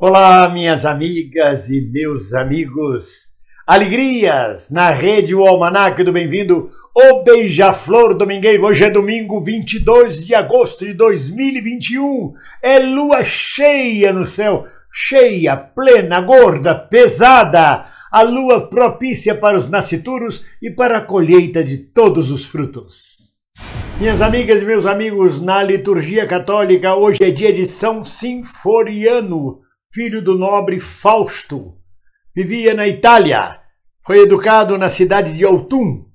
Olá, minhas amigas e meus amigos. Alegrias na rede O Almanac do Bem-vindo, o Beija-Flor Domingueiro. Hoje é domingo 22 de agosto de 2021. É lua cheia no céu, cheia, plena, gorda, pesada. A lua propícia para os nascituros e para a colheita de todos os frutos. Minhas amigas e meus amigos, na liturgia católica hoje é dia de São Sinforiano, filho do nobre Fausto. Vivia na Itália. Foi educado na cidade de Autun,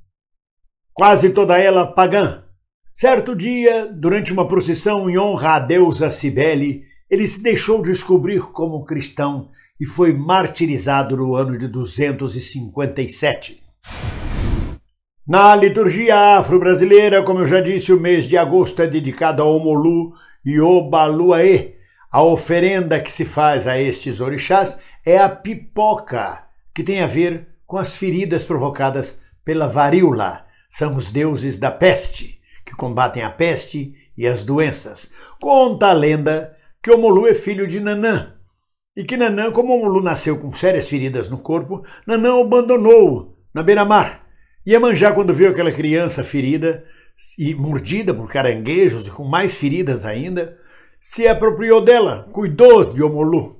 quase toda ela pagã. Certo dia, durante uma procissão em honra à deusa Cibele, ele se deixou descobrir como cristão e foi martirizado no ano de 257. Na liturgia afro-brasileira, como eu já disse, o mês de agosto é dedicado ao Omolu e Obaluaê, a oferenda que se faz a estes orixás é a pipoca, que tem a ver com as feridas provocadas pela varíola. São os deuses da peste, que combatem a peste e as doenças. Conta a lenda que Omolu é filho de Nanã, e que Nanã, como Omolu nasceu com sérias feridas no corpo, Nanã abandonou-o na beira-mar. E Iemanjá, quando viu aquela criança ferida e mordida por caranguejos e com mais feridas ainda, se apropriou dela, cuidou de Omolu,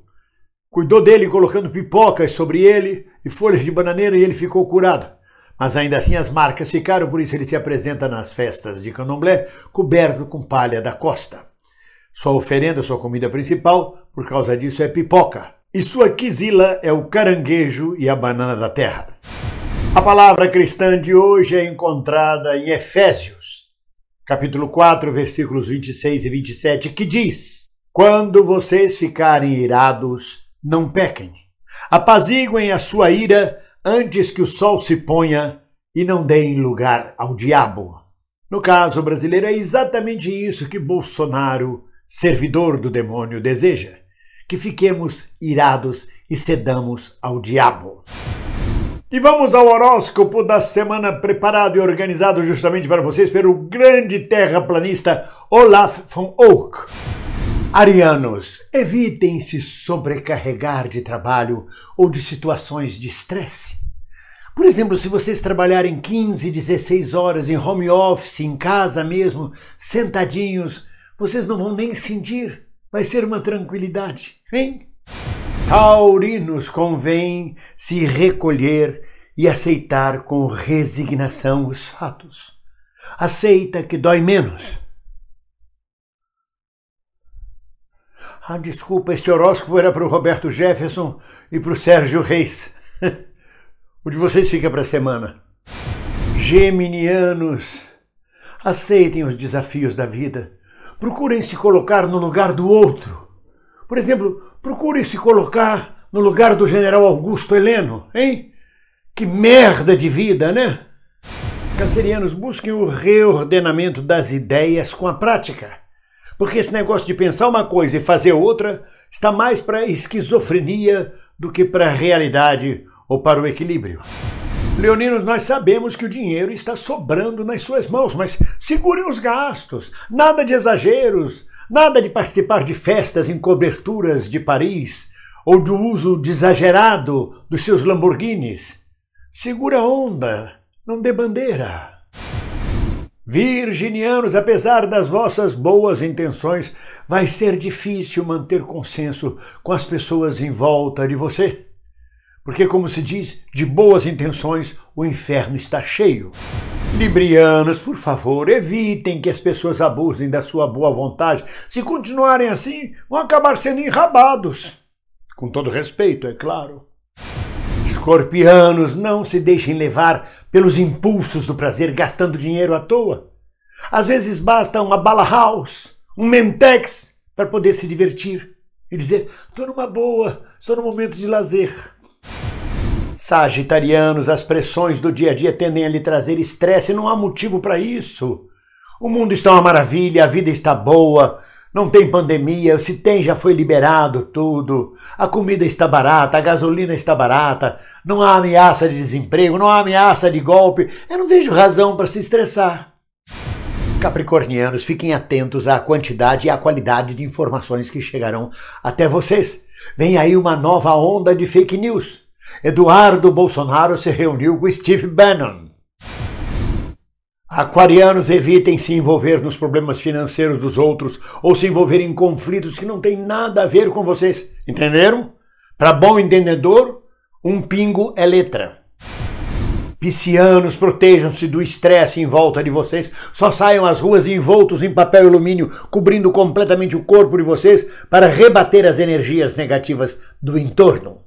cuidou dele colocando pipocas sobre ele e folhas de bananeira e ele ficou curado. Mas ainda assim as marcas ficaram, por isso ele se apresenta nas festas de candomblé coberto com palha da costa. Sua oferenda, sua comida principal, por causa disso, é pipoca. E sua quizila é o caranguejo e a banana da terra. A palavra cristã de hoje é encontrada em Efésios, capítulo 4, versículos 26 e 27, que diz: Quando vocês ficarem irados, não pequem. Apaziguem a sua ira antes que o sol se ponha e não deem lugar ao diabo. No caso brasileiro, é exatamente isso que Bolsonaro, servidor do demônio, deseja: que fiquemos irados e cedamos ao diabo. E vamos ao horóscopo da semana preparado e organizado justamente para vocês pelo grande terraplanista Olaf von Ock. Arianos, evitem se sobrecarregar de trabalho ou de situações de estresse. Por exemplo, se vocês trabalharem 15, 16 horas em home office, em casa mesmo, sentadinhos, vocês não vão nem sentir. Vai ser uma tranquilidade, hein? taurinos convém se recolher e aceitar com resignação os fatos. Aceita que dói menos. Ah, desculpa, este horóscopo era para o Roberto Jefferson e para o Sérgio Reis. o de vocês fica para a semana. Geminianos, aceitem os desafios da vida. Procurem se colocar no lugar do outro por exemplo, procure se colocar no lugar do general Augusto Heleno, hein? Que merda de vida, né? Cancerianos, busquem o reordenamento das ideias com a prática. Porque esse negócio de pensar uma coisa e fazer outra está mais para esquizofrenia do que para a realidade ou para o equilíbrio. Leoninos, nós sabemos que o dinheiro está sobrando nas suas mãos, mas segurem os gastos, nada de exageros, Nada de participar de festas em coberturas de Paris ou do uso exagerado dos seus Lamborghinis. Segura a onda, não dê bandeira. Virginianos, apesar das vossas boas intenções, vai ser difícil manter consenso com as pessoas em volta de você. Porque, como se diz, de boas intenções o inferno está cheio. Librianos, por favor, evitem que as pessoas abusem da sua boa vontade. Se continuarem assim, vão acabar sendo enrabados. Com todo respeito, é claro. Escorpianos, não se deixem levar pelos impulsos do prazer gastando dinheiro à toa. Às vezes basta uma bala house, um mentex, para poder se divertir e dizer: estou numa boa, estou num momento de lazer. Sagitarianos, as pressões do dia a dia tendem a lhe trazer estresse, não há motivo para isso. O mundo está uma maravilha, a vida está boa, não tem pandemia, se tem já foi liberado tudo, a comida está barata, a gasolina está barata, não há ameaça de desemprego, não há ameaça de golpe, eu não vejo razão para se estressar. Capricornianos, fiquem atentos à quantidade e à qualidade de informações que chegarão até vocês. Vem aí uma nova onda de fake news. Eduardo Bolsonaro se reuniu com Steve Bannon. Aquarianos evitem se envolver nos problemas financeiros dos outros ou se envolver em conflitos que não têm nada a ver com vocês. Entenderam? Para bom entendedor, um pingo é letra. Piscianos, protejam-se do estresse em volta de vocês. Só saiam às ruas envoltos em papel alumínio, cobrindo completamente o corpo de vocês para rebater as energias negativas do entorno.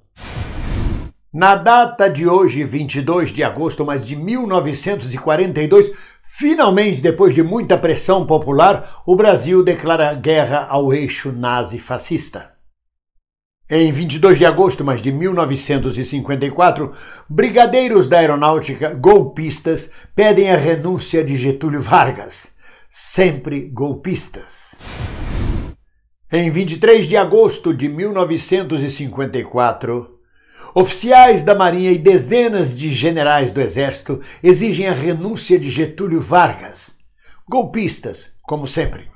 Na data de hoje, 22 de agosto, mas de 1942, finalmente, depois de muita pressão popular, o Brasil declara guerra ao eixo nazi-fascista. Em 22 de agosto, mas de 1954, brigadeiros da aeronáutica golpistas pedem a renúncia de Getúlio Vargas. Sempre golpistas. Em 23 de agosto de 1954, Oficiais da Marinha e dezenas de generais do Exército exigem a renúncia de Getúlio Vargas. Golpistas, como sempre.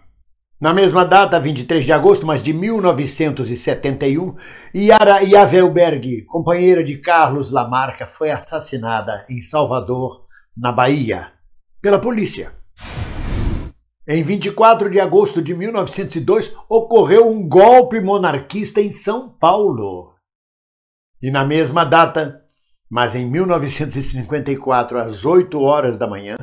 Na mesma data, 23 de agosto, mas de 1971, Yara Yavelberg, companheira de Carlos Lamarca, foi assassinada em Salvador, na Bahia, pela polícia. Em 24 de agosto de 1902, ocorreu um golpe monarquista em São Paulo. E na mesma data, mas em 1954, às 8 horas da manhã,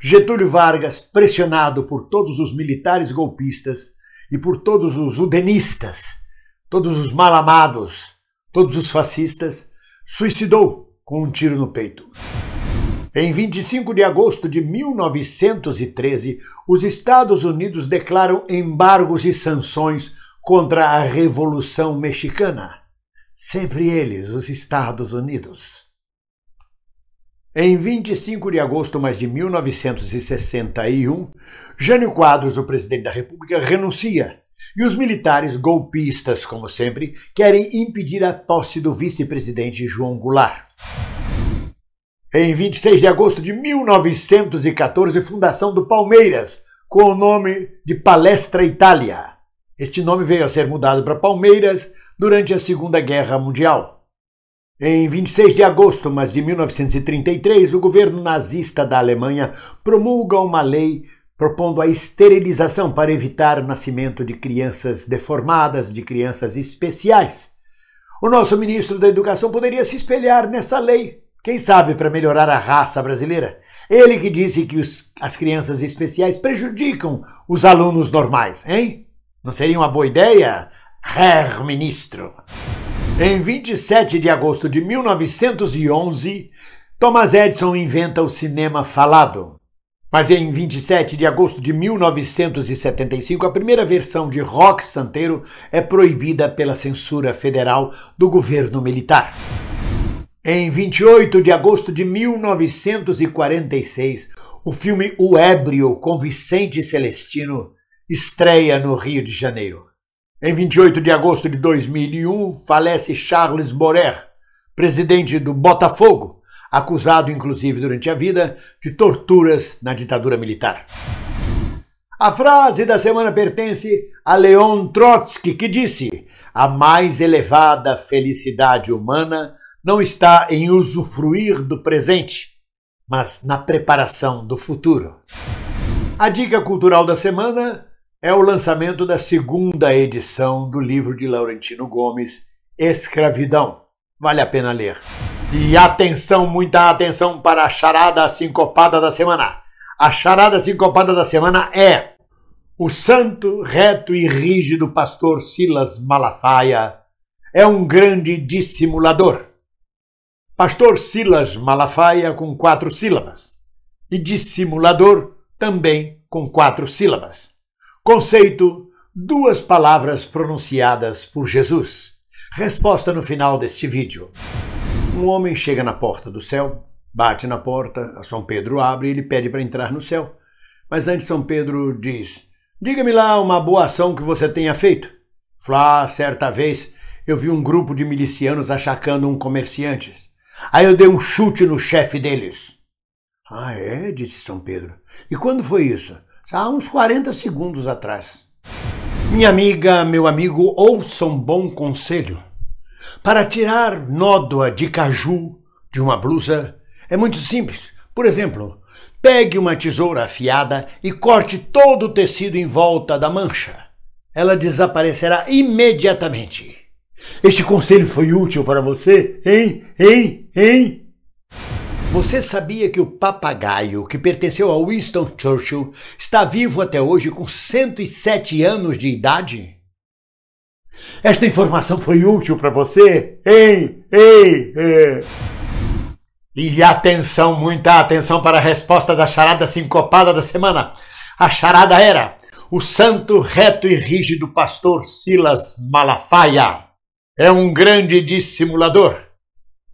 Getúlio Vargas, pressionado por todos os militares golpistas e por todos os udenistas, todos os malamados, todos os fascistas, suicidou com um tiro no peito. Em 25 de agosto de 1913, os Estados Unidos declaram embargos e sanções contra a Revolução Mexicana sempre eles, os Estados Unidos. Em 25 de agosto mais de 1961, Jânio Quadros, o presidente da República, renuncia. E os militares golpistas, como sempre, querem impedir a posse do vice-presidente João Goulart. Em 26 de agosto de 1914, fundação do Palmeiras, com o nome de Palestra Itália. Este nome veio a ser mudado para Palmeiras durante a Segunda Guerra Mundial. Em 26 de agosto mas de 1933, o governo nazista da Alemanha promulga uma lei propondo a esterilização para evitar o nascimento de crianças deformadas, de crianças especiais. O nosso ministro da Educação poderia se espelhar nessa lei, quem sabe para melhorar a raça brasileira. Ele que disse que os, as crianças especiais prejudicam os alunos normais, hein? Não seria uma boa ideia Herr Ministro. Em 27 de agosto de 1911, Thomas Edison inventa o cinema falado. Mas em 27 de agosto de 1975, a primeira versão de rock santeiro é proibida pela censura federal do governo militar. Em 28 de agosto de 1946, o filme O Ébrio, com Vicente Celestino, estreia no Rio de Janeiro. Em 28 de agosto de 2001, falece Charles Borer, presidente do Botafogo, acusado, inclusive durante a vida, de torturas na ditadura militar. A frase da semana pertence a Leon Trotsky, que disse: A mais elevada felicidade humana não está em usufruir do presente, mas na preparação do futuro. A dica cultural da semana é o lançamento da segunda edição do livro de Laurentino Gomes, Escravidão. Vale a pena ler. E atenção, muita atenção para a charada sincopada da semana. A charada sincopada da semana é o santo, reto e rígido pastor Silas Malafaia é um grande dissimulador. Pastor Silas Malafaia com quatro sílabas e dissimulador também com quatro sílabas. Conceito: duas palavras pronunciadas por Jesus. Resposta no final deste vídeo. Um homem chega na porta do céu, bate na porta, São Pedro abre e ele pede para entrar no céu. Mas antes, São Pedro diz: Diga-me lá uma boa ação que você tenha feito. Flá, ah, certa vez eu vi um grupo de milicianos achacando um comerciante. Aí eu dei um chute no chefe deles. Ah, é? disse São Pedro. E quando foi isso? há uns 40 segundos atrás. Minha amiga, meu amigo, ouça um bom conselho. Para tirar nódoa de caju de uma blusa é muito simples. Por exemplo, pegue uma tesoura afiada e corte todo o tecido em volta da mancha. Ela desaparecerá imediatamente. Este conselho foi útil para você, hein? Hein? Hein? Você sabia que o papagaio, que pertenceu a Winston Churchill, está vivo até hoje com 107 anos de idade? Esta informação foi útil para você? Ei, ei, ei! E atenção, muita atenção para a resposta da charada sincopada da semana. A charada era o santo, reto e rígido pastor Silas Malafaia. É um grande dissimulador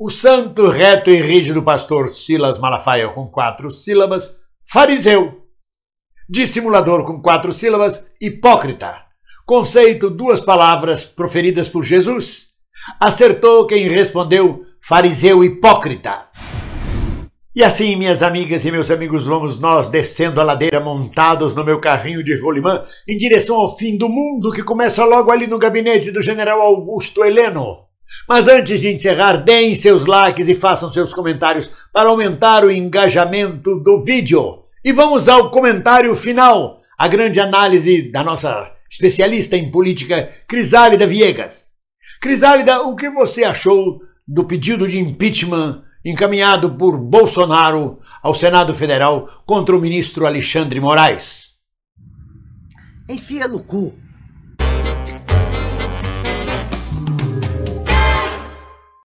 o santo, reto e rígido pastor Silas Malafaia, com quatro sílabas, fariseu. Dissimulador, com quatro sílabas, hipócrita. Conceito, duas palavras proferidas por Jesus. Acertou quem respondeu, fariseu hipócrita. E assim, minhas amigas e meus amigos, vamos nós descendo a ladeira montados no meu carrinho de rolimã em direção ao fim do mundo que começa logo ali no gabinete do general Augusto Heleno. Mas antes de encerrar, deem seus likes e façam seus comentários para aumentar o engajamento do vídeo. E vamos ao comentário final, a grande análise da nossa especialista em política, Crisálida Viegas. Crisálida, o que você achou do pedido de impeachment encaminhado por Bolsonaro ao Senado Federal contra o ministro Alexandre Moraes? Enfia no cu.